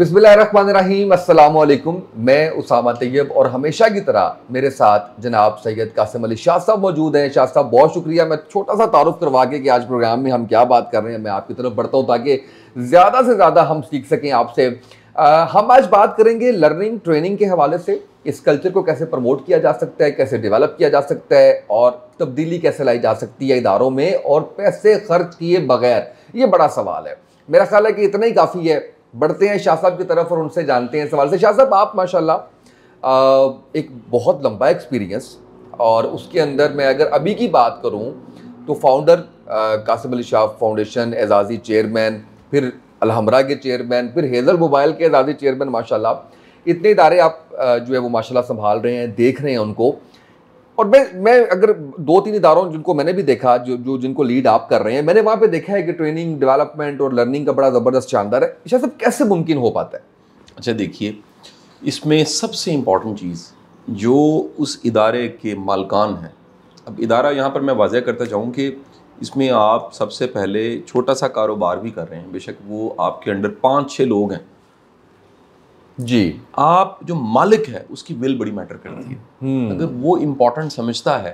बिस्मिल्लाहिर्रहमानिर्रहीम अस्सलाम वालेकुम मैं उसामा तैयब और हमेशा की तरह मेरे साथ जनाब सैयद कासिम अली शाह साहब मौजूद हैं शाह साहब बहुत शुक्रिया मैं छोटा सा तारुफ करवा के कि आज प्रोग्राम में हम क्या बात कर रहे हैं मैं आपकी तरफ बढ़ता हूँ ताकि ज़्यादा से ज़्यादा हम सीख सकें आपसे हम आज बात करेंगे लर्निंग ट्रेनिंग के हवाले से इस कल्चर को कैसे प्रमोट किया जा सकता है कैसे डेवलप किया जा सकता है और तब्दीली कैसे लाई जा सकती है इदारों में और पैसे खर्च किए बगैर ये बड़ा सवाल है मेरा ख्याल है कि इतना ही काफ़ी है बढ़ते हैं शाह साहब की तरफ और उनसे जानते हैं सवाल से शाह साहब आप माशा एक बहुत लंबा एक्सपीरियंस और उसके अंदर मैं अगर अभी की बात करूं तो founder Qasim Ali Shah foundation Ejazi chairman फिर अलहमरा के चेयरमैन फिर हेज़ल मोबाइल के एजाजी चेयरमैन माशाल्लाह इतने इदारे आप जो है वो माशाल्लाह संभाल रहे हैं देख रहे हैं उनको और मैं मैं अगर दो तीन इदारों जिनको मैंने भी देखा जो जो जिनको लीड आप कर रहे हैं मैंने वहाँ पे देखा है कि ट्रेनिंग डेवलपमेंट और लर्निंग का बड़ा ज़बरदस्त शानदार है शाह सब कैसे मुमकिन हो पाता है अच्छा देखिए इसमें सबसे इम्पोर्टेंट चीज़ जो उस इदारे के मालकान हैं अब इदारा यहाँ पर मैं वाजह करता चाहूँ कि इसमें आप सबसे पहले छोटा सा कारोबार भी कर रहे हैं बेशक वो आपके अंडर पाँच छः लोग हैं जी आप जो मालिक है उसकी विल बड़ी मैटर करती है हम्म। अगर वो इम्पोर्टेंट समझता है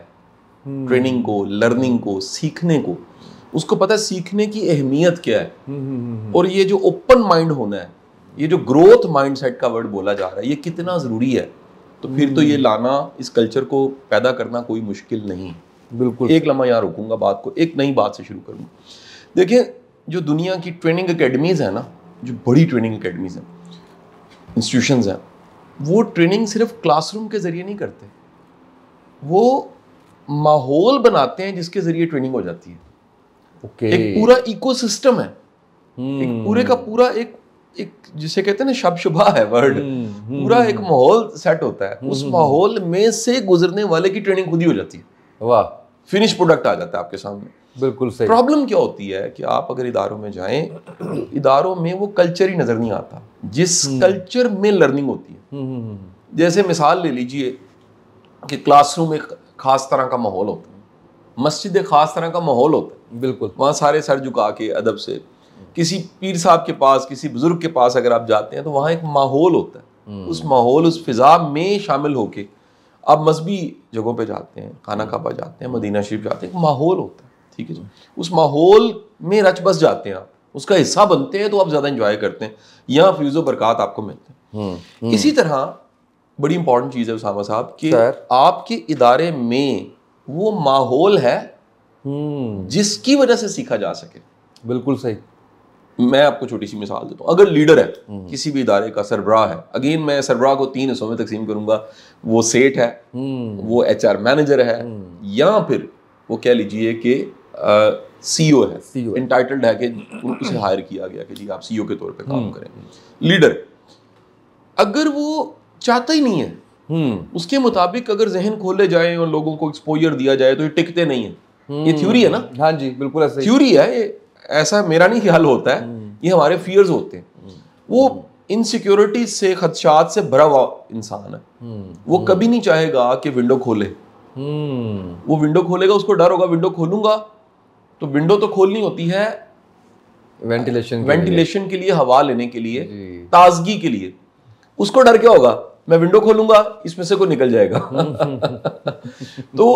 ट्रेनिंग हम्म। को लर्निंग को सीखने को उसको पता है सीखने की अहमियत क्या है हम्म, और ये जो ओपन माइंड होना है ये जो ग्रोथ माइंडसेट का वर्ड बोला जा रहा है ये कितना ज़रूरी है तो फिर तो ये लाना इस कल्चर को पैदा करना कोई मुश्किल नहीं बिल्कुल एक लम्हा यहाँ रुकूंगा बात को एक नई बात से शुरू करूँगा देखिए जो दुनिया की ट्रेनिंग अकेडमीज़ है ना जो बड़ी ट्रेनिंग अकेडमीज़ हैं इंस्टीट्यूशंस हैं वो ट्रेनिंग सिर्फ क्लासरूम के ज़रिए नहीं करते वो माहौल बनाते हैं जिसके ज़रिए ट्रेनिंग हो जाती है okay. एक पूरा इकोसिस्टम है hmm. एक पूरे का पूरा एक एक जिसे कहते हैं ना शब शुभा है वर्ड hmm. hmm. पूरा एक माहौल सेट होता है hmm. उस माहौल में से गुजरने वाले की ट्रेनिंग खुद ही हो जाती है वाह फिनिश प्रोडक्ट आ जाता है आपके सामने बिल्कुल सही प्रॉब्लम क्या होती है कि आप अगर इदारों में जाएं इदारों में वो कल्चर ही नज़र नहीं आता जिस हम्म। कल्चर में लर्निंग होती है हम्म, हम्म, जैसे मिसाल ले लीजिए कि क्लासरूम एक ख़ास तरह का माहौल होता है मस्जिद एक ख़ास तरह का माहौल होता है बिल्कुल वहाँ सारे सर झुका के अदब से किसी पीर साहब के पास किसी बुज़ुर्ग के पास अगर आप जाते हैं तो वहाँ एक माहौल होता है उस माहौल उस फिज़ा में शामिल होके आप मजहबी जगहों पर जाते हैं खाना खापा जाते हैं मदीना शरीफ जाते हैं एक माहौल होता है ठीक है उस माहौल में रच बस जाते हैं आप उसका हिस्सा बनते हैं तो आप ज़्यादा इंजॉय करते हैं यहाँ फ्यूजो बरकत आपको मिलते हैं हम्म, हम्म। इसी तरह बड़ी इंपॉर्टेंट चीज़ है उसामा साहब कि आपके इदारे में वो माहौल है हम्म। जिसकी वजह से सीखा जा सके बिल्कुल सही मैं आपको छोटी सी मिसाल देता हूँ अगर लीडर है किसी भी इदारे का सरबराह है अगेन मैं सरबराह को तीन हिस्सों में तकसीम करूंगा वो सेठ है वो एच मैनेजर है या फिर वो कह लीजिए कि सीईओ है इंटाइटल्ड है कि उसे हायर किया गया कि जी आप सीईओ के तौर पे काम हम्म। करें लीडर अगर वो चाहता ही नहीं है हम्म। उसके मुताबिक अगर जहन खोले जाए और लोगों को एक्सपोजर दिया जाए तो ये टिकते नहीं है ये थ्योरी हम्म। है ना हाँ जी बिल्कुल ऐसा थ्योरी है ये ऐसा मेरा नहीं ख्याल होता है ये हमारे फियर्स होते हैं वो इनसिक्योरिटी से खदशात से भरा हुआ इंसान है वो कभी नहीं चाहेगा कि विंडो खोले वो विंडो खोलेगा उसको डर होगा विंडो खोलूंगा तो विंडो तो खोलनी होती है वेंटिलेशन वेंटिलेशन के लिए हवा लेने के लिए ताजगी के लिए उसको डर क्या होगा मैं विंडो खोलूंगा इसमें से कोई निकल जाएगा तो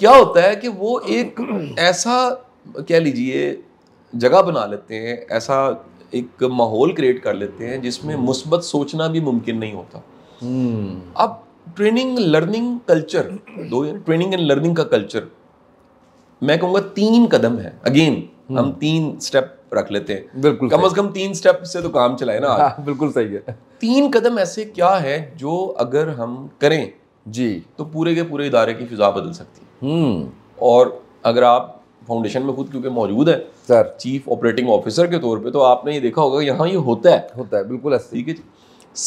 क्या होता है कि वो एक ऐसा कह लीजिए जगह बना लेते हैं ऐसा एक माहौल क्रिएट कर लेते हैं जिसमें हम्म। मुस्बत सोचना भी मुमकिन नहीं होता हम्म। अब ट्रेनिंग लर्निंग कल्चर दो ट्रेनिंग एंड लर्निंग का कल्चर मैं कहूंगा तीन कदम है अगेन हम्म। हम तीन स्टेप रख लेते हैं बिल्कुल कम से कम तीन स्टेप से तो काम चलाए ना हाँ, बिल्कुल सही है तीन कदम ऐसे क्या है जो अगर हम करें जी तो पूरे के पूरे इदारे की फिजा बदल सकती है हम्म। और अगर आप फाउंडेशन में खुद क्योंकि मौजूद है सर चीफ ऑपरेटिंग ऑफिसर के तौर पे तो आपने ये देखा होगा यहाँ ये होता है होता है बिल्कुल ठीक है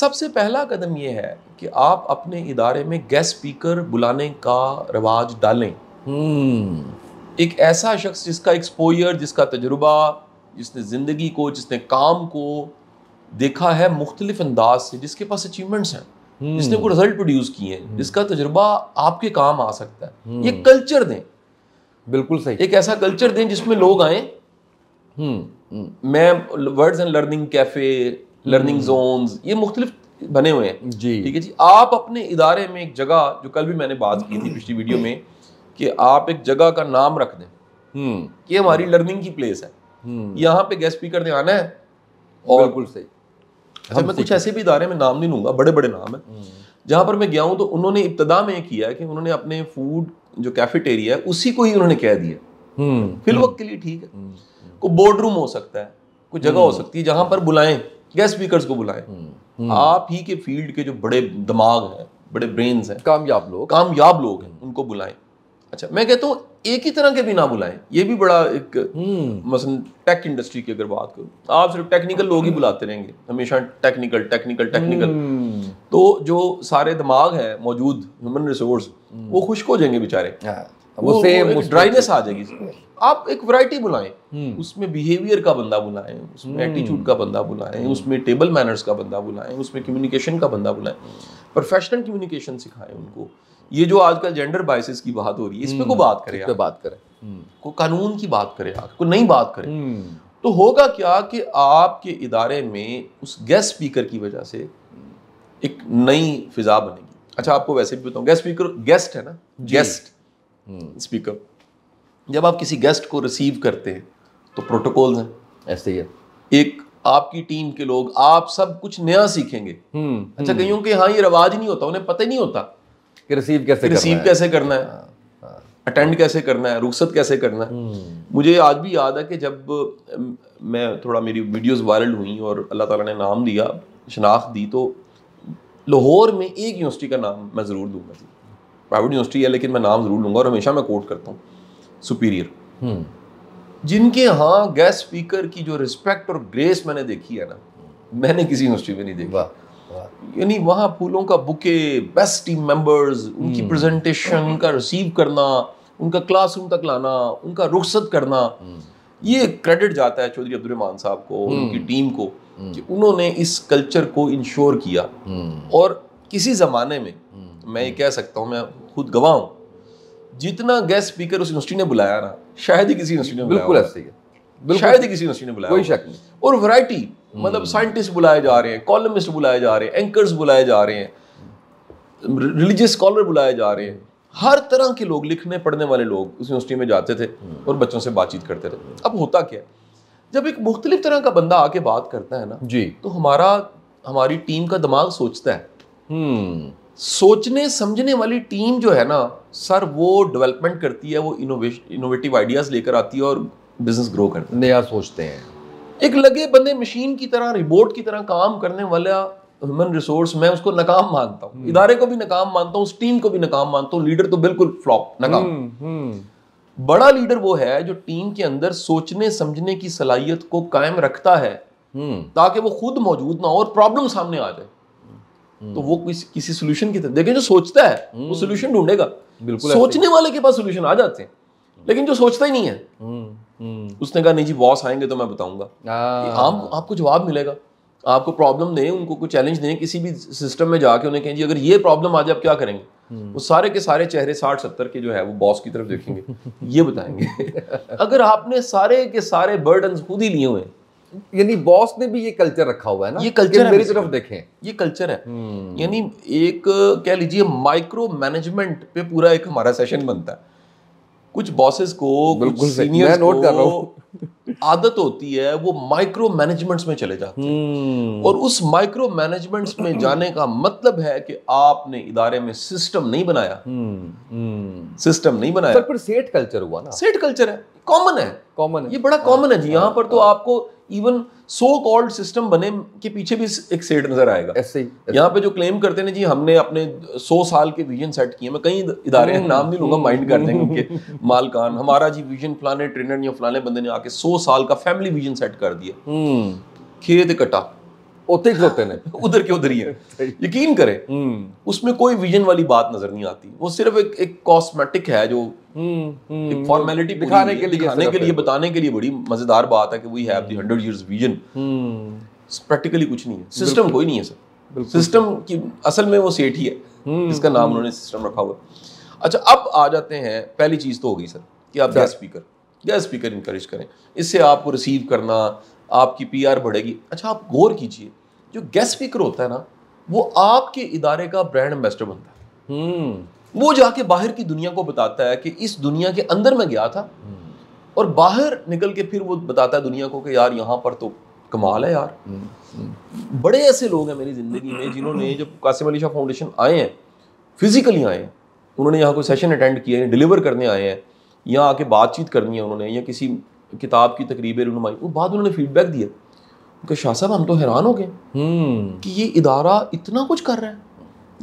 सबसे पहला कदम ये है कि आप अपने इदारे में गेस्ट स्पीकर बुलाने का रवाज डालें हम्म। एक ऐसा शख्स जिसका एक्सपोजर जिसका तजुर्बा जिसने ज़िंदगी को जिसने काम को देखा है मुख्तलिफ अंदाज से जिसके पास अचीवमेंट्स हैं हम्म। जिसने कोई रिजल्ट प्रोड्यूस किए हैं हम्म। जिसका तजुर्बा आपके काम आ सकता है हम्म। ये कल्चर दें बिल्कुल सही एक ऐसा कल्चर दें जिसमें लोग आए मैं words and learning cafe learning zone ये मुख्तलिफ बने हुए हैं जी ठीक है जी आप अपने इदारे में एक जगह जो कल भी मैंने बात की थी पिछली वीडियो में कि आप एक जगह का नाम रख दें हम्म। ये हमारी लर्निंग की प्लेस है हम्म। यहाँ पे गेस्ट स्पीकर ने आना है और बिल्कुल सही अच्छा मैं कुछ ऐसे भी इदारे में नाम नहीं लूंगा बड़े बड़े नाम है हम्म। जहाँ पर मैं गया हूँ तो उन्होंने इब्तदा में किया कि उन्होंने अपने फूड जो कैफेटेरिया है उसी को ही उन्होंने कह दिया फिल वक्त के लिए ठीक है कोई बोर्ड रूम हो सकता है कोई जगह हो सकती है जहाँ पर बुलाएं गेस्ट स्पीकर को बुलाएं आप ही के फील्ड के जो बड़े दिमाग हैं बड़े ब्रेन्स हैं कामयाब लोग कामयाब लोग हैं उनको बुलाएं अच्छा मैं कहता हूँ एक ही तरह के भी ना बुलाएं ये भी बड़ा एक हम्म। मसलन टेक इंडस्ट्री की अगर बात करूँ तो आप सिर्फ टेक्निकल लोग ही हम्म। बुलाते रहेंगे हमेशा टेक्निकल टेक्निकल टेक्निकल तो जो सारे दिमाग है मौजूद ह्यूमन रिसोर्स वो खुश्क हो जाएंगे बेचारे हाँ, वो ड्राइनेस आ जाएगी आप एक वैरायटी बुलाएं हम्म। उसमें बिहेवियर का बंदा बुलाएं उसमें एटीट्यूड का बंदा बुलाएं उसमें टेबल मैनर्स का बंदा बुलाएं उसमें कम्युनिकेशन का बंदा बुलाएं प्रोफेशनल कम्युनिकेशन सिखाएं उनको ये जो आजकल जेंडर बाइसिस की बात हो रही है इस पर हम्म, को बात करें पे बात करें हम्म। हम्म। को कानून की बात करें आप कोई नई बात करें तो होगा क्या कि आपके इदारे में उस गेस्ट स्पीकर की वजह से एक नई फिजा बनेगी अच्छा आपको वैसे भी बताऊँ गेस्ट स्पीकर गेस्ट है ना गेस्ट स्पीकर जब आप किसी गेस्ट को रिसीव करते हैं तो प्रोटोकॉल है ऐसे ही है एक आपकी टीम के लोग आप सब कुछ नया सीखेंगे अच्छा कहीं हाँ ये रिवाज नहीं होता उन्हें पता ही नहीं होता कि रिसीव कैसे रिसीव कैसे करना है अटेंड हाँ, हाँ। कैसे करना है रुखसत कैसे करना है हम्म। मुझे आज भी याद है कि जब मैं थोड़ा मेरी वीडियोस वायरल हुई और अल्लाह ताला ने नाम दिया शनाख्त दी तो लाहौर में एक यूनिवर्सिटी का नाम मैं ज़रूर दूंगा जी प्राइवेट यूनिवर्सिटी है लेकिन मैं नाम ज़रूर लूँगा और हमेशा मैं कोट करता हूँ सुपीरियर हम्म। जिनके यहाँ गेस्ट स्पीकर की जो रिस्पेक्ट और ग्रेस मैंने देखी है ना मैंने किसी यूनिवर्सिटी में नहीं देखा यानी वहाँ फूलों का बुके बेस्ट टीम मेंबर्स उनकी प्रेजेंटेशन का रिसीव करना उनका क्लासरूम तक लाना उनका रुखसत करना हम्म। ये क्रेडिट जाता है चौधरी अब्दुलरमान साहब को उनकी टीम हम्म। को हम्म। कि उन्होंने इस कल्चर को इंश्योर किया और किसी ज़माने में मैं ये कह सकता हूँ मैं खुद गवाह हूँ जितना गेस्ट स्पीकर उस यूनिवर्सिटी ने बुलाया ना शायद ही किसी यूनिवर्सिटी ने बिल्कुल ऐसे ही शायद ही किसी ने बुलाया कोई शक नहीं और वैरायटी मतलब साइंटिस्ट हम्म। बुलाए जा रहे हैं कॉलमिस्ट बुलाए जा रहे हैं एंकर्स बुलाए जा रहे हैं रिलीजियस स्कॉलर बुलाए जा रहे हैं हर तरह के लोग लिखने पढ़ने वाले लोग उस यूनिवर्सिटी में जाते थे हम्म। और बच्चों से बातचीत करते थे अब होता क्या जब एक मुख्तलिफ तरह का बंदा आके बात करता है ना जी तो हमारा हमारी टीम का दिमाग सोचता है हम्म। सोचने समझने वाली टीम जो है ना सर वो डेवलपमेंट करती है वो इनोवेश इनोवेटिव आइडियाज़ लेकर आती है और बिजनेस ग्रो कर नया सोचते हैं एक लगे बंदे मशीन की तरह रिबोट की तरह काम करने वाला ह्यूमन रिसोर्स मैं उसको नाकाम मानता हूँ हम्म। इदारे को भी नाकाम मानता हूँ उस टीम को भी नाकाम मानता हूँ लीडर तो बिल्कुल फ्लॉप नाकाम हम्म, हम्म। बड़ा लीडर वो है जो टीम के अंदर सोचने समझने की सलाहियत को कायम रखता है ताकि वो खुद मौजूद ना हो और प्रॉब्लम सामने आ जाए तो वो किस, किसी सोल्यूशन की तरफ देखें जो सोचता है वो सोल्यूशन ढूंढेगा बिल्कुल सोचने वाले के पास सोल्यूशन आ जाते हैं लेकिन जो सोचता ही नहीं है हम्म। उसने कहा नहीं जी बॉस आएंगे तो मैं बताऊंगा हाँ। आप आपको जवाब मिलेगा आपको प्रॉब्लम दें उनको कोई चैलेंज दें किसी भी सिस्टम में जाके उन्हें कहें जी अगर ये प्रॉब्लम आ जाए आप क्या करेंगे हम्म। वो सारे के सारे चेहरे साठ सत्तर के जो है वो बॉस की तरफ देखेंगे ये बताएंगे अगर आपने सारे के सारे बर्डन खुद ही लिए हुए यानी बॉस ने भी ये कल्चर रखा हुआ है ना ये कल्चर है मेरी तरफ देखें ये कल्चर है हम्म। यानी एक कह लीजिए माइक्रो मैनेजमेंट पे पूरा एक हमारा सेशन बनता है कुछ बॉसेस को कुछ सीनियर्स नोट कर रहा आदत होती है वो माइक्रो मैनेजमेंट्स में चले जाते हैं हम्म। और उस माइक्रो मैनेजमेंट्स में जाने का मतलब है कि आपने इदारे में सिस्टम नहीं बनाया सिस्टम हम्म, हम्म। नहीं बनाया सर पर सेठ कल्चर हुआ ना सेठ कल्चर है कॉमन है कॉमन ये बड़ा कॉमन है जी हाँ, यहाँ पर तो हाँ। आपको इवन सो कॉल्ड सिस्टम बने के पीछे भी एक सेट नजर आएगा ऐसे ही यहाँ पे जो क्लेम करते हैं जी हमने अपने सौ साल के विजन सेट किए मैं कई इदारे हैं नाम नहीं लूंगा माइंड कर देंगे उनके मालकान हमारा जी विजन फलाने ट्रेनर या फलाने बंदे ने आके सौ साल का फैमिली विजन सेट कर दिया हम्म। खेत कटा होते ही होते हैं उधर के उधर ही है यकीन करें हम्म। उसमें कोई विजन वाली बात नजर नहीं आती वो सिर्फ एक एक कॉस्मेटिक है जो फॉर्मेलिटी हम्म, हम्म, दिखाने के लिए दिखाने के लिए बताने के लिए बड़ी मजेदार बात है कि we have the 100 years vision practically कुछ नहीं है सिस्टम कोई नहीं है सर सिस्टम की असल में वो सेठ ही है जिसका नाम उन्होंने सिस्टम रखा हुआ अच्छा अब आ जाते हैं पहली चीज तो होगी सर कि आप gas speaker gas speaker encourage करें इससे आपको रिसीव करना आपकी आर बढ़ेगी अच्छा आप गौर कीजिए जो गेस्ट स्पीकर होता है ना वो आपके इदारे का ब्रांड एम्बेसडर बनता है हम्म। वो जाके बाहर की दुनिया को बताता है कि इस दुनिया के अंदर मैं गया था हम्म। और बाहर निकल के फिर वो बताता है दुनिया को कि यार यहाँ पर तो कमाल है यार हम्म, बड़े ऐसे लोग हैं मेरी ज़िंदगी में जिन्होंने जब कासिम अली शाह फाउंडेशन आए हैं फिजिकली आए हैं उन्होंने यहाँ कोई सेशन अटेंड किए हैं डिलीवर करने आए हैं यहाँ आके बातचीत करनी है उन्होंने या किसी किताब की तकरीब रुनमाई वो बाद उन्होंने फीडबैक दिया उनके शाह साहब हम तो हैरान हो गए हम्म। कि ये इदारा इतना कुछ कर रहा है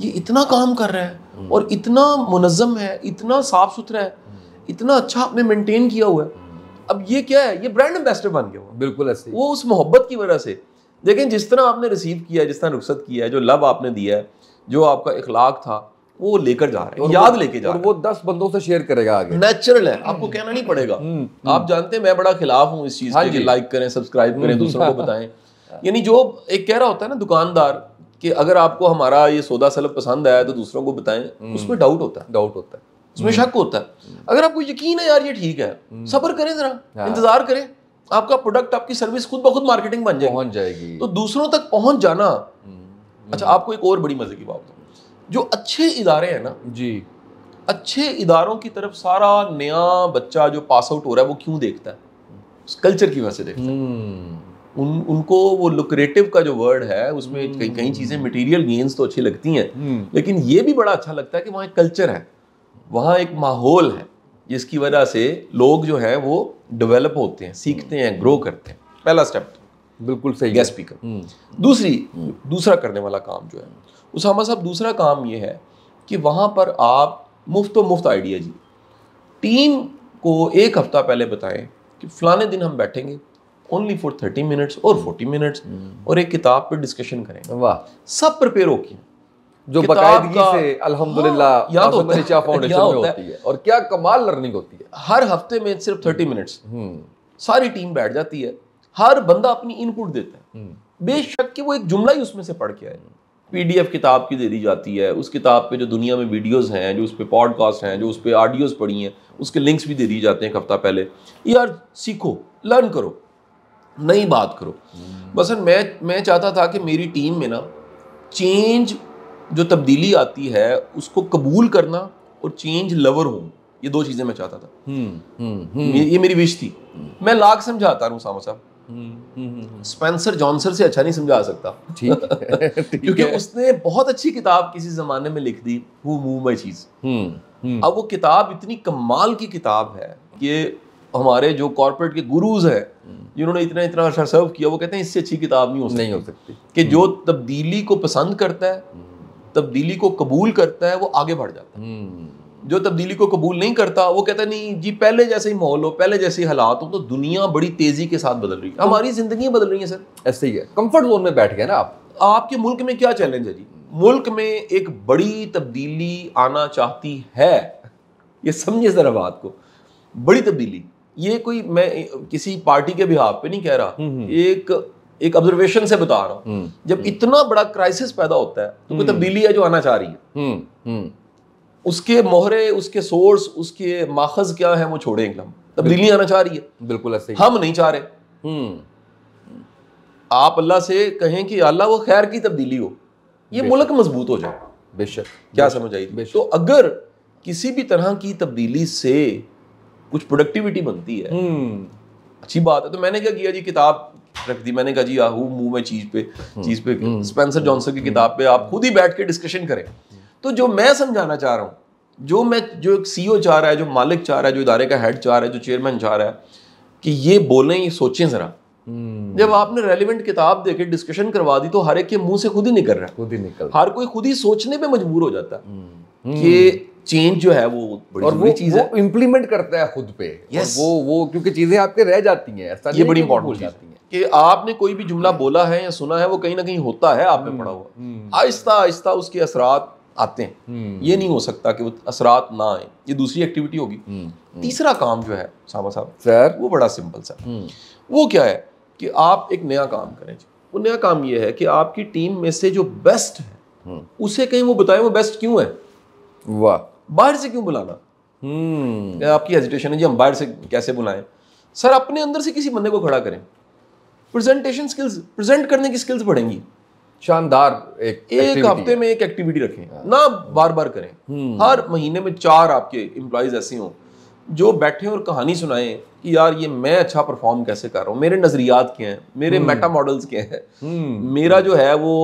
ये इतना काम कर रहा है और हम्म। इतना मुनज़म है इतना साफ सुथरा है हम्म। इतना अच्छा आपने मेनटेन किया हुआ है अब ये क्या है ये ब्रांड एम्बेसडर बन गया बिल्कुल ऐसे वो उस मोहब्बत की वजह से लेकिन जिस तरह आपने रिसीव किया जिस तरह रुख्सत किया है जो लब आपने दिया है जो आपका इखलाक था वो लेकर जा रहे हैं याद लेके जा रहे हैं वो दस बंदों से शेयर करेगा आगे नेचुरल है आपको हम्म। कहना नहीं पड़ेगा हम्म, आप हम्म। जानते हैं मैं बड़ा खिलाफ हूँ इस चीज़ हाँ के लाइक करें सब्सक्राइब करें दूसरों को बताएं यानी जो एक कह रहा होता है ना दुकानदार कि अगर आपको हमारा ये सौदा सलब पसंद आया तो दूसरों को बताएं उसमें डाउट होता है डाउट होता है उसमें शक होता है अगर आपको यकीन है यार ये ठीक है सब्र करें जरा हाँ। इंतजार करें आपका प्रोडक्ट आपकी सर्विस खुद ब खुद मार्केटिंग बन जाएगी पहुंच जाएगी तो दूसरों तक पहुंच जाना अच्छा आपको एक और बड़ी मजे की बात जो अच्छे इदारे हैं ना जी अच्छे इदारों की तरफ सारा नया बच्चा जो पास आउट हो रहा है वो क्यों देखता है कल्चर की वजह से देखता है हम्म। उन उनको वो लुक्रेटिव का जो वर्ड है उसमें कई कई चीज़ें मटेरियल गेंस तो अच्छी लगती हैं हम्म। लेकिन ये भी बड़ा अच्छा लगता है कि वहाँ एक कल्चर है वहाँ एक माहौल है जिसकी वजह से लोग जो हैं वो डेवलप होते हैं सीखते हैं ग्रो करते हैं पहला स्टेप बिल्कुल सही गैस स्पीकर हम्म। दूसरी दूसरा करने वाला काम जो है उसामा साहब दूसरा काम ये है कि वहाँ पर आप मुफ्त तो मुफ्त आइडिया जी टीम को एक हफ्ता पहले बताएं कि फलाने दिन हम बैठेंगे ओनली फॉर थर्टी मिनट्स और फोर्टी हम्म। मिनट्स और एक किताब पर डिस्कशन करें वाह सब प्रिपेयर हो किया जो बकायदगी से अल्हम्दुलिल्लाह हाँ, याद होता पीडीएफ किताब की दे दी जाती है उस किताब पे जो दुनिया में वीडियोस हैं जो उस पर पॉडकास्ट हैं जो उस पर ऑडियोज़ पड़ी हैं उसके लिंक्स भी दे दिए जाते हैं एक हफ़्ता पहले यार सीखो लर्न करो नई बात करो हम्म। बस मैं मैं चाहता था कि मेरी टीम में ना चेंज जो तब्दीली आती है उसको कबूल करना और चेंज लवर हूँ ये दो चीज़ें मैं चाहता था हुँ, हुँ, हुँ. ये मेरी विश थी हम्म। मैं लाख समझाता रहा हूँ सामा साहब हम्म, हम्म, हम्म, स्पेंसर जॉनसर से अच्छा नहीं समझा सकता ठीक क्योंकि उसने बहुत अच्छी किताब किसी जमाने में लिख दी हु मूव माई चीज अब वो किताब इतनी कमाल की किताब है कि हमारे जो कॉर्पोरेट के गुरुज हैं जिन्होंने इतना इतना अच्छा सर्व किया वो कहते हैं इससे अच्छी किताब नहीं हो सकती नहीं हो सकती कि जो तब्दीली को पसंद करता है तब्दीली को कबूल करता है वो आगे बढ़ जाता है जो तब्दीली को कबूल नहीं करता वो कहता नहीं जी पहले जैसे ही माहौल हो पहले जैसे ही हालात हो तो दुनिया बड़ी तेज़ी के साथ बदल रही है हमारी ज़िंदगी बदल रही है सर ऐसे ही है कम्फर्ट जोन में बैठ गए ना आप आपके मुल्क में क्या चैलेंज है जी मुल्क में एक बड़ी तब्दीली आना चाहती है ये समझे ज़रा बात को बड़ी तब्दीली ये कोई मैं किसी पार्टी के भी पे नहीं कह रहा हम्म, हम्म। एक एक ऑब्जर्वेशन से बता रहा हूँ हम्म, जब इतना बड़ा क्राइसिस पैदा होता है तो कोई तब्दीली है जो आना चाह रही है उसके मोहरे उसके सोर्स उसके माखज क्या है वो छोड़े एकदम तब्दीली आना चाह रही है बिल्कुल ऐसे हम नहीं चाह रहे हम्म। आप अल्लाह से कहें कि अल्लाह वो खैर की तब्दीली हो ये मुल्क मजबूत हो जाए बेशक क्या समझ आई तो अगर किसी भी तरह की तब्दीली से कुछ प्रोडक्टिविटी बनती है हम्म। अच्छी बात है तो मैंने क्या किया जी किताब रख दी मैंने कहा जी आहू मुंह में चीज पे हम्म। चीज पे स्पेंसर जॉनसन की किताब पे आप खुद ही बैठ के डिस्कशन करें तो जो मैं समझाना चाह रहा हूँ जो मैं जो एक सी e चाह रहा है जो मालिक चाह रहा है जो इदारे का हेड चाह रहा है जो चेयरमैन चाह रहा है कि ये बोलें ये सोचें ज़रा Hmm. हम्म। जब आपने रेलिवेंट किताब देके डिस्कशन करवा दी तो हर एक के मुंह से खुद ही निकल रहा है खुद ही निकल हर कोई खुद ही सोचने पे मजबूर हो जाता है hmm. कि चेंज जो है वो बड़ी और वो चीज है इम्प्लीमेंट करता है खुद पे yes. वो वो क्योंकि चीजें आपके रह जाती हैं ऐसा ये बड़ी इंपॉर्टेंट चीज है कि आपने कोई भी जुमला बोला है या सुना है वो कहीं ना कहीं होता है आप में हम्म। पड़ा हुआ आहिस्ता आहिस्ता उसके असरा आते हैं हम्म। ये नहीं हो सकता कि वो असरात ना आए ये दूसरी एक्टिविटी होगी हम्म, हम्म। तीसरा काम जो है सामा साहब सर वो बड़ा सिंपल सा वो क्या है कि आप एक नया काम करें वो नया काम ये है कि आपकी टीम में से जो बेस्ट है उसे कहीं वो बताए वो बेस्ट क्यों है वाह बाहर से क्यों बुलाना आपकी हेजिटेशन है जी हम बाहर से कैसे बुलाएं सर अपने अंदर से किसी बंदे को खड़ा करें प्रेजेंटेशन स्किल्स प्रेजेंट करने की स्किल्स बढ़ेंगी शानदार एक एक हफ्ते में एक एक्टिविटी रखें हाँ। ना बार बार करें हम्म। हर महीने में चार आपके एम्प्लॉयज ऐसे हों जो बैठे और कहानी सुनाएं कि यार ये मैं अच्छा परफॉर्म कैसे कर रहा हूँ मेरे नज़रियात क्या हैं मेरे मेटा हम्म। मॉडल्स क्या हैं हम्म। मेरा जो है वो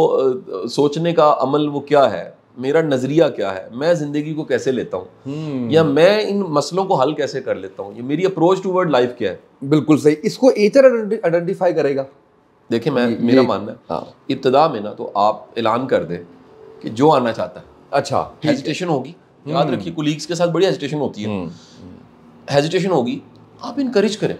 सोचने का अमल वो क्या है मेरा नज़रिया क्या है मैं ज़िंदगी को कैसे लेता हूँ या मैं इन मसलों को हल कैसे कर लेता हूँ ये मेरी अप्रोच टू वर्ड लाइफ क्या है बिल्कुल सही इसको एचर आइडेंटिफाई करेगा देखिए मैं मेरा मानना है हाँ। इब्तदा में ना तो आप ऐलान कर दें कि जो आना चाहता है अच्छा हेजिटेशन होगी हम्म। याद रखिए कुलीग्स के साथ बड़ी हेजिटेशन होती है हेजिटेशन हम्म। होगी आप इनक्रेज करें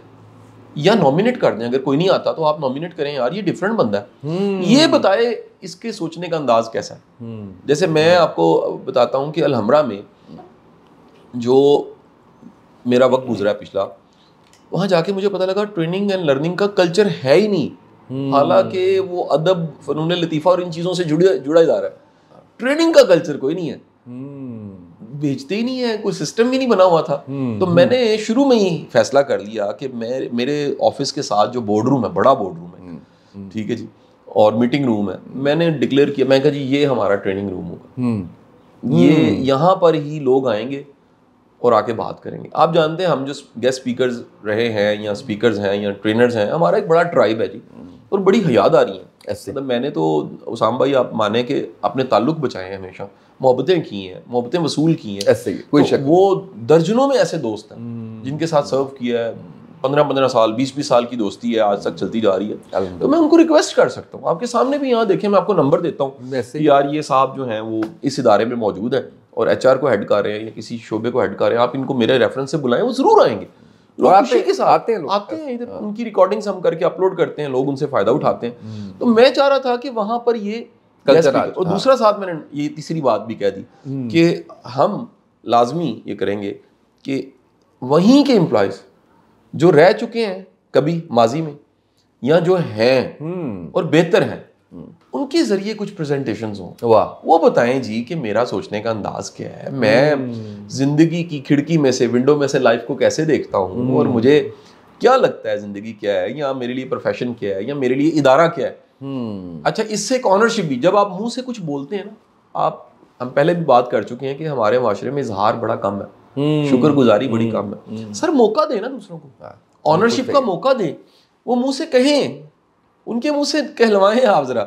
या नॉमिनेट कर दें अगर कोई नहीं आता तो आप नॉमिनेट करें यार ये डिफरेंट बंदा है हम्म। ये बताए इसके सोचने का अंदाज कैसा है जैसे मैं आपको बताता हूँ कि अलहमरा में जो मेरा वक्त गुजरा है पिछला वहाँ जाके मुझे पता लगा ट्रेनिंग एंड लर्निंग का कल्चर है ही नहीं हम्म। हालांकि वो अदब फनून लतीफ़ा और इन चीज़ों से जुड़ा जुड़ा जा रहा है ट्रेनिंग का कल्चर कोई नहीं है हम्म। भेजते ही नहीं है कोई सिस्टम भी नहीं बना हुआ था हम्म, तो मैंने शुरू में ही फैसला कर लिया कि मैं मेरे ऑफिस के साथ जो बोर्ड रूम है बड़ा बोर्ड रूम है ठीक है जी और मीटिंग रूम है मैंने डिक्लेयर किया मैं कहा जी ये हमारा ट्रेनिंग रूम होगा ये यहाँ पर ही लोग आएंगे और आके बात करेंगे आप जानते हैं हम जो गेस्ट स्पीकर्स रहे हैं या स्पीकर्स हैं या ट्रेनर्स हैं हमारा एक बड़ा ट्राइब है जी हम्म। और बड़ी हयात आ रही है ऐसे मतलब मैंने तो उसाम भाई आप माने के अपने ताल्लुक बचाए हैं हमेशा मोहब्बतें की हैं मोहब्बतें वसूल की हैं ऐसे कोई तो वो दर्जनों में ऐसे दोस्त हैं हम्म। जिनके साथ सर्व किया है पंद्रह पंद्रह साल बीस बीस साल की दोस्ती है आज तक चलती जा रही है तो मैं उनको रिक्वेस्ट कर सकता हूँ आपके सामने भी यहाँ देखें मैं आपको नंबर देता हूँ यार ये साहब जो हैं वो इस इदारे में मौजूद है और एच को हेड कर रहे हैं या किसी शोबे को हेड कर रहे हैं आप इनको मेरे रेफरेंस से बुलाएं वो ज़रूर आएंगे लोग आते के साथ आते हैं आते हैं इधर हाँ। उनकी रिकॉर्डिंग्स हम करके अपलोड करते हैं लोग उनसे फ़ायदा उठाते हैं हम्म। तो मैं चाह रहा था कि वहां पर ये कल्चर आ और हाँ। दूसरा साथ मैंने ये तीसरी बात भी कह दी हम्म। कि हम लाजमी ये करेंगे कि वहीं के एम्प्लॉयज़ जो रह चुके हैं कभी माजी में या जो हैं हम्म। और बेहतर हैं उनके जरिए कुछ प्रेजेंटेशंस हो वाह वो बताएं जी कि मेरा सोचने का अंदाज क्या है मैं हम्म। जिंदगी की खिड़की में से विंडो में से लाइफ को कैसे देखता हूँ हम्म। और मुझे क्या लगता है ज़िंदगी क्या है या मेरे लिए प्रोफेशन क्या है या मेरे लिए इदारा क्या है हम्म। अच्छा इससे एक ऑनरशिप भी जब आप मुंह से कुछ बोलते हैं ना आप हम पहले भी बात कर चुके हैं कि हमारे माशरे में इजहार बड़ा कम है शुक्रगुजारी बड़ी कम है सर मौका दे ना दूसरों को ऑनरशिप हाँ, का मौका दे वो मुंह से कहें उनके मुंह से कहलवाएं आप ज़रा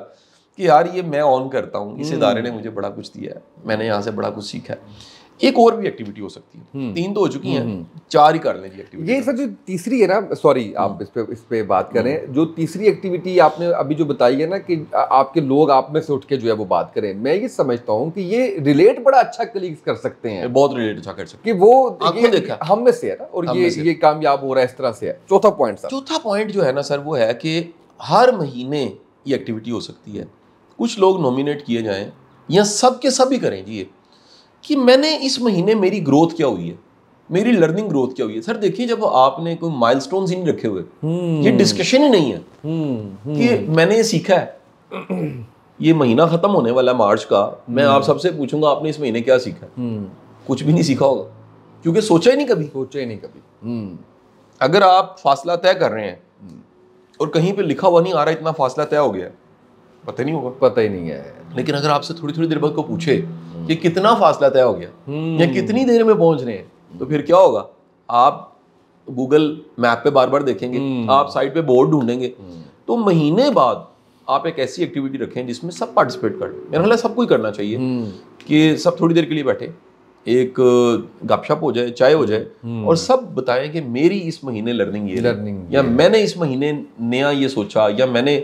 कि यार ये मैं ऑन करता हूँ इस इदारे ने हम्म। मुझे बड़ा कुछ दिया है मैंने यहाँ से बड़ा कुछ सीखा है एक और भी एक्टिविटी हो सकती है हम्म। तीन तो हो चुकी हैं हम्म, चार ही कर लें एक्टिविटी ये तो। सर जो तीसरी है ना सॉरी आप इस पे इस पे बात करें जो तीसरी एक्टिविटी आपने अभी जो बताई है ना कि आपके लोग आप में से उठ के जो है वो बात करें मैं ये समझता हूँ कि ये रिलेट बड़ा अच्छा कलीग्स कर सकते हैं बहुत रिलेट अच्छा कर सकते हैं कि वो हम में से है ना और ये ये कामयाब हो रहा है इस तरह से है चौथा पॉइंट सर चौथा पॉइंट जो है ना सर वो है कि हर महीने ये एक्टिविटी हो सकती है कुछ लोग नॉमिनेट किए जाएं या सब के सब ही करें जी ये कि मैंने इस महीने मेरी ग्रोथ क्या हुई है मेरी लर्निंग ग्रोथ क्या हुई है सर देखिए जब आपने कोई स्टोन ही नहीं रखे हुए ये डिस्कशन हम्म। ही नहीं है हम्म, हम्म। कि मैंने ये सीखा है ये महीना खत्म होने वाला है मार्च का मैं आप सबसे पूछूंगा आपने इस महीने क्या सीखा है कुछ भी नहीं सीखा होगा क्योंकि सोचा ही नहीं कभी सोचा ही नहीं कभी अगर आप फासला तय कर रहे हैं और कहीं पे लिखा हुआ नहीं आ रहा इतना फासला तय हो गया है पता नहीं होगा पता ही नहीं है लेकिन अगर आपसे थोड़ी थोड़ी देर बाद को पूछे कि कितना फासला तय हो गया हम्म। या कितनी देर में पहुंच रहे हैं तो फिर क्या होगा आप गूगल मैप पे बार बार देखेंगे हम्म। आप साइट पे बोर्ड ढूंढेंगे हम्म। तो महीने बाद आप एक ऐसी एक्टिविटी रखें जिसमें सब पार्टिसिपेट कर मेरा ख्याल सबको ही करना चाहिए कि सब थोड़ी देर के लिए बैठे एक गपशप हो जाए चाय हो जाए और सब बताएं कि मेरी इस महीने लर्निंग ये लर्निंग या मैंने इस महीने नया ये सोचा या मैंने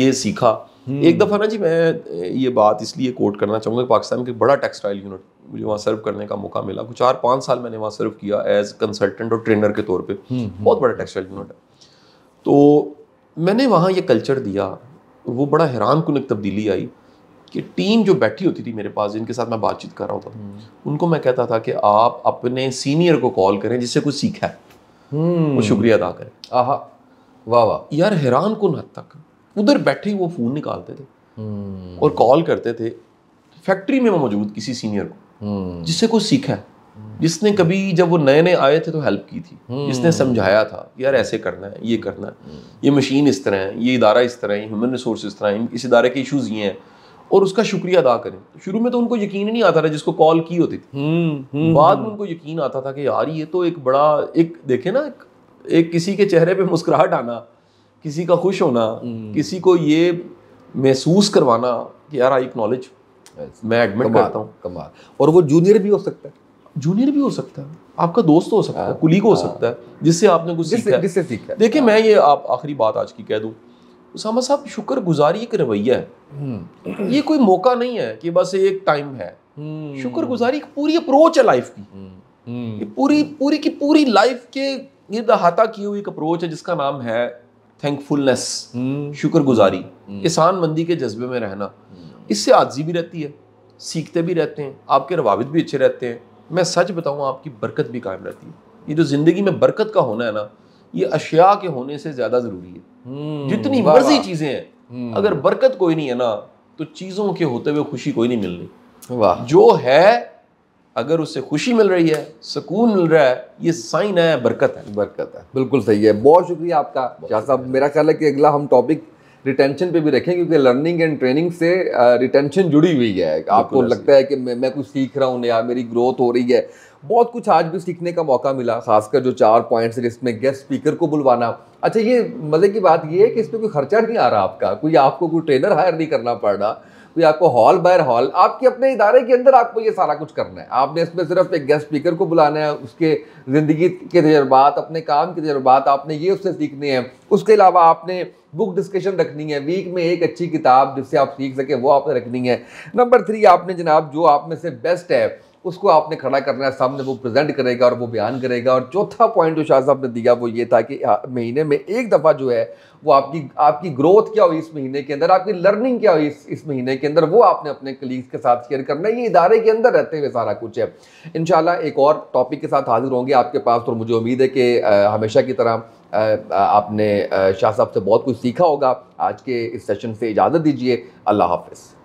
ये सीखा हम्म। एक दफ़ा ना जी मैं ये बात इसलिए कोट करना चाहूँगा पाकिस्तान के बड़ा टेक्सटाइल यूनिट मुझे वहाँ सर्व करने का मौका मिला कुछ चार पाँच साल मैंने वहाँ सर्व किया एज कंसल्टेंट और ट्रेनर के तौर पर हम्म, हम्म। बहुत बड़ा टेक्सटाइल यूनिट है तो मैंने वहाँ ये कल्चर दिया वो बड़ा हैरान कन एक तब्दीली आई कि टीम जो बैठी होती थी मेरे पास जिनके साथ मैं बातचीत कर रहा होता उनको मैं कहता था कि आप अपने सीनियर को कॉल करें जिससे कुछ सीखा है वो शुक्रिया अदा करें आह वाह वाह यार हैरान कन हद तक उधर बैठे ही वो फ़ोन निकालते थे हम्म। और कॉल करते थे फैक्ट्री में वो मौजूद किसी सीनियर को हम्म। जिससे कुछ सीखा है जिसने कभी जब वो नए नए आए थे तो हेल्प की थी हम्म। जिसने समझाया था यार ऐसे करना है ये करना है ये मशीन इस तरह है ये इदारा इस तरह है ह्यूमन रिसोर्स इस तरह है इस इदारे के इशूज़ ये हैं और उसका शुक्रिया अदा करें शुरू में तो उनको यकीन नहीं आता था जिसको कॉल की होती थी बाद में उनको यकीन आता था कि यार ये तो एक बड़ा एक देखे ना एक, एक किसी के चेहरे पे मुस्कुराहट आना किसी का खुश होना हम्म। किसी को ये महसूस करवाना कि यार आई नॉलेज मैं एडमिट करता हूँ और वो जूनियर भी हो सकता है जूनियर भी हो सकता है आपका दोस्त हो सकता है हाँ। कुलीग हो सकता है हाँ। जिससे आपने कुछ सीखा जिससे सीखा देखिए हाँ। मैं ये आप आखिरी बात आज की कह दूँ उसामा साहब शुक्र गुजारी एक रवैया है हम्म। ये कोई मौका नहीं है कि बस एक टाइम है हम्म। शुक्र गुजारी एक पूरी अप्रोच है लाइफ की पूरी पूरी की पूरी लाइफ के ये दहाता की हुई एक अप्रोच है जिसका नाम है थैंकफुलनेस hmm. शुक्रगुजारी hmm. एहसान मंदी के जज्बे में रहना hmm. इससे आजी भी रहती है सीखते भी रहते हैं आपके रवाबित भी अच्छे रहते हैं मैं सच बताऊँ आपकी बरकत भी कायम रहती है ये जो ज़िंदगी में बरकत का होना है ना ये अशिया के होने से ज़्यादा ज़रूरी है जितनी मर्जी चीज़ें हैं अगर बरकत कोई नहीं है ना तो चीज़ों के होते हुए खुशी कोई नहीं मिलनी जो है अगर उससे खुशी मिल रही है सुकून मिल रहा है ये साइन है बरकत है बरकत है बिल्कुल सही है बहुत शुक्रिया आपका शाह साहब मेरा ख्याल है कि अगला हम टॉपिक रिटेंशन पे भी रखें क्योंकि लर्निंग एंड ट्रेनिंग से रिटेंशन जुड़ी हुई है आपको लगता है कि मैं मैं कुछ सीख रहा हूँ यार मेरी ग्रोथ हो रही है बहुत कुछ आज भी सीखने का मौका मिला खासकर जो चार पॉइंट्स है जिसमें गेस्ट स्पीकर को बुलवाना अच्छा ये मज़े की बात ये है कि इस पर कोई खर्चा नहीं आ रहा आपका कोई आपको कोई ट्रेनर हायर नहीं करना पड़ रहा भी आपको हॉल बाय हॉल आपके अपने इदारे के अंदर आपको ये सारा कुछ करना है आपने इसमें सिर्फ एक गेस्ट स्पीकर को बुलाना है उसके ज़िंदगी के तजर्बात अपने काम के तजर्बात आपने ये उससे सीखने हैं उसके अलावा आपने बुक डिस्कशन रखनी है वीक में एक अच्छी किताब जिससे आप सीख सकें वो आपने रखनी है नंबर थ्री आपने जनाब जो आप में से बेस्ट है उसको आपने खड़ा करना है सामने वो प्रेजेंट करेगा और वो बयान करेगा और चौथा पॉइंट जो शाह साहब ने दिया वो ये था कि महीने में एक दफ़ा जो है वो आपकी आपकी ग्रोथ क्या हुई इस महीने के अंदर आपकी लर्निंग क्या हुई इस इस महीने के अंदर वो आपने अपने कलीग्स के साथ शेयर करना है ये इदारे के अंदर रहते हुए सारा कुछ है इन एक और टॉपिक के साथ हाजिर होंगे आपके पास और मुझे उम्मीद है कि हमेशा की तरह आपने शाह साहब से बहुत कुछ सीखा होगा आज के इस सेशन से इजाज़त दीजिए अल्लाह हाफिज़